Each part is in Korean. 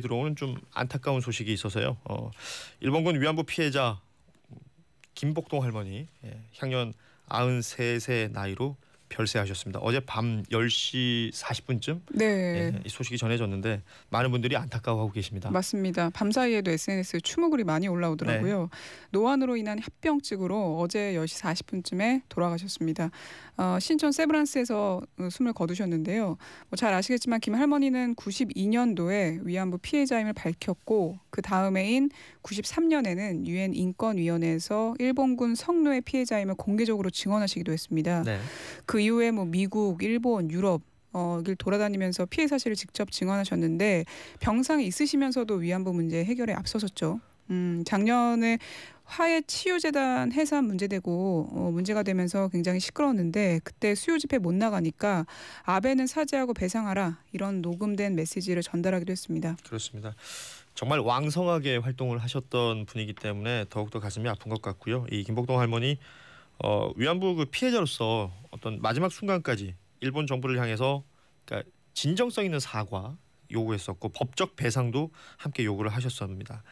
들어오는 좀 안타까운 소식이 있어서요. 어, 일본군 위안부 피해자 김복동 할머니 예, 향년 93세 나이로 별세하셨습니다. 어제 밤 10시 40분쯤 네. 예, 소식이 전해졌는데 많은 분들이 안타까워하고 계십니다. 맞습니다. 밤 사이에도 SNS에 추모글이 많이 올라오더라고요. 네. 노안으로 인한 합병증으로 어제 10시 40분쯤에 돌아가셨습니다. 어, 신촌 세브란스에서 어, 숨을 거두셨는데요. 뭐잘 아시겠지만 김 할머니는 92년도에 위안부 피해자임을 밝혔고 그 다음해인 93년에는 유엔 인권위원회에서 일본군 성노예 피해자임을 공개적으로 증언하시기도 했습니다. 네. 그 이후에 뭐 미국, 일본, 유럽 어길 돌아다니면서 피해 사실을 직접 증언하셨는데 병상에 있으시면서도 위안부 문제 해결에 앞서셨죠. 음, 작년에 화해 치유재단 해산 문제되고 어, 문제가 되면서 굉장히 시끄러웠는데 그때 수요 집회 못 나가니까 아베는 사죄하고 배상하라 이런 녹음된 메시지를 전달하기도 했습니다. 그렇습니다. 정말 왕성하게 활동을 하셨던 분이기 때문에 더욱더 가슴이 아픈 것 같고요. 이 김복동 할머니 어, 위안부 그 피해자로서 어떤 마지막 순간까지 일본 정부를 향해서 그러니까 진정성 있는 사과 요구했었고 법적 배상도 함께 요구를 하셨습니다.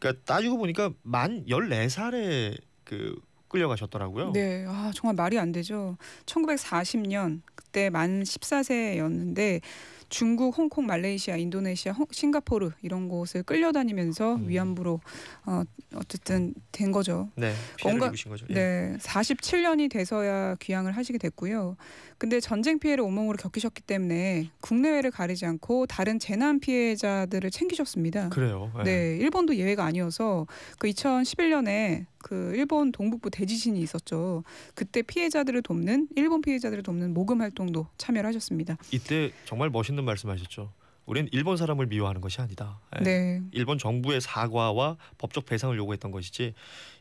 그러니까 따지고 보니까 만1 4 살에그 끌려가셨더라고요. 네, 아 정말 말이 안 되죠. 1940년 그때 만 14세였는데 중국, 홍콩, 말레이시아, 인도네시아, 싱가포르 이런 곳을 끌려다니면서 음. 위안부로 어, 어쨌든 된 거죠. 네, 피해를 뭔가, 거죠. 예. 47년이 돼서야 귀향을 하시게 됐고요. 근데 전쟁 피해를 온몸으로 겪으셨기 때문에 국내외를 가리지 않고 다른 재난 피해자들을 챙기셨습니다. 그래요. 예. 네, 일본도 예외가 아니어서 그 2011년에 그 일본 동북부 대지진이 있었죠. 그때 피해자들을 돕는 일본 피해자들을 돕는 모금 활동 정도 참여를 하셨습니다. 이때 정말 멋있는 말씀하셨죠. 우리는 일본 사람을 미워하는 것이 아니다. 예. 네. 일본 정부의 사과와 법적 배상을 요구했던 것이지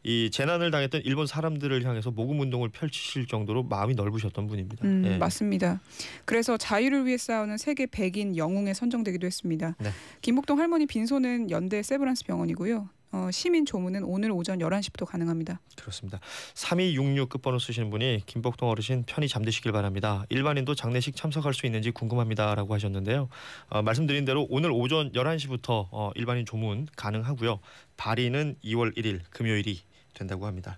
이 재난을 당했던 일본 사람들을 향해서 모금 운동을 펼치실 정도로 마음이 넓으셨던 분입니다. 음, 예. 맞습니다. 그래서 자유를 위해 싸우는 세계 백인 영웅에 선정되기도 했습니다. 네. 김복동 할머니 빈소는 연대 세브란스 병원이고요. 어, 시민 조문은 오늘 오전 11시부터 가능합니다. 그렇습니다. 3266 끝번호 쓰시는 분이 김복동 어르신 편히 잠드시길 바랍니다. 일반인도 장례식 참석할 수 있는지 궁금합니다라고 하셨는데요. 어, 말씀드린 대로 오늘 오전 11시부터 어, 일반인 조문 가능하고요. 발의는 2월 1일 금요일이 된다고 합니다.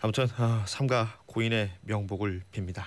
아무튼 어, 삼가 고인의 명복을 빕니다.